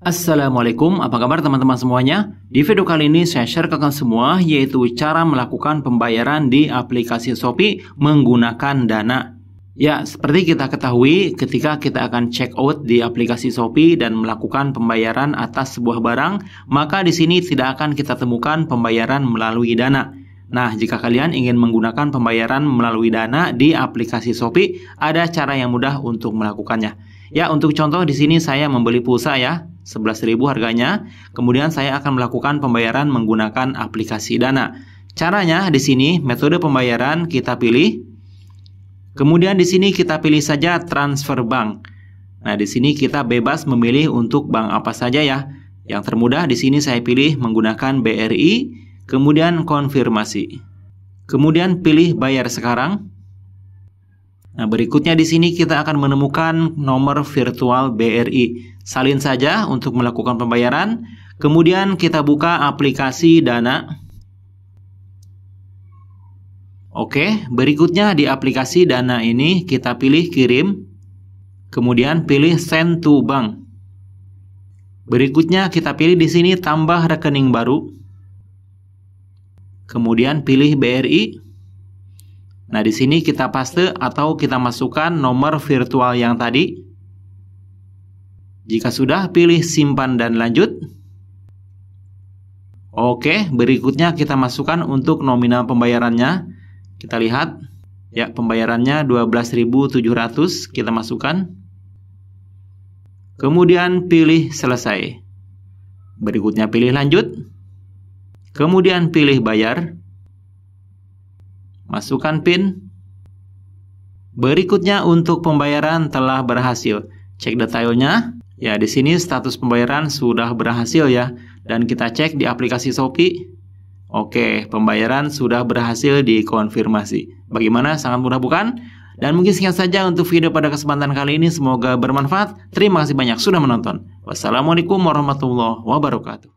Assalamualaikum, apa kabar teman-teman semuanya? Di video kali ini saya share ke kalian semua yaitu cara melakukan pembayaran di aplikasi Shopee menggunakan Dana. Ya, seperti kita ketahui ketika kita akan check out di aplikasi Shopee dan melakukan pembayaran atas sebuah barang, maka di sini tidak akan kita temukan pembayaran melalui Dana. Nah, jika kalian ingin menggunakan pembayaran melalui Dana di aplikasi Shopee, ada cara yang mudah untuk melakukannya. Ya, untuk contoh di sini saya membeli pulsa ya. 11.000 harganya. Kemudian saya akan melakukan pembayaran menggunakan aplikasi Dana. Caranya di sini metode pembayaran kita pilih. Kemudian di sini kita pilih saja transfer bank. Nah, di sini kita bebas memilih untuk bank apa saja ya. Yang termudah di sini saya pilih menggunakan BRI, kemudian konfirmasi. Kemudian pilih bayar sekarang. Nah, berikutnya di sini kita akan menemukan nomor virtual BRI. Salin saja untuk melakukan pembayaran. Kemudian kita buka aplikasi Dana. Oke, berikutnya di aplikasi Dana ini kita pilih kirim. Kemudian pilih send to bank. Berikutnya kita pilih di sini tambah rekening baru. Kemudian pilih BRI. Nah, di sini kita paste atau kita masukkan nomor virtual yang tadi. Jika sudah, pilih simpan dan lanjut. Oke, berikutnya kita masukkan untuk nominal pembayarannya. Kita lihat. Ya, pembayarannya 12.700 kita masukkan. Kemudian pilih selesai. Berikutnya pilih lanjut. Kemudian pilih bayar. Masukkan PIN. Berikutnya untuk pembayaran telah berhasil. Cek detailnya. Ya, di sini status pembayaran sudah berhasil ya. Dan kita cek di aplikasi Shopee. Oke, pembayaran sudah berhasil dikonfirmasi. Bagaimana? Sangat mudah bukan? Dan mungkin sekian saja untuk video pada kesempatan kali ini. Semoga bermanfaat. Terima kasih banyak sudah menonton. Wassalamualaikum warahmatullahi wabarakatuh.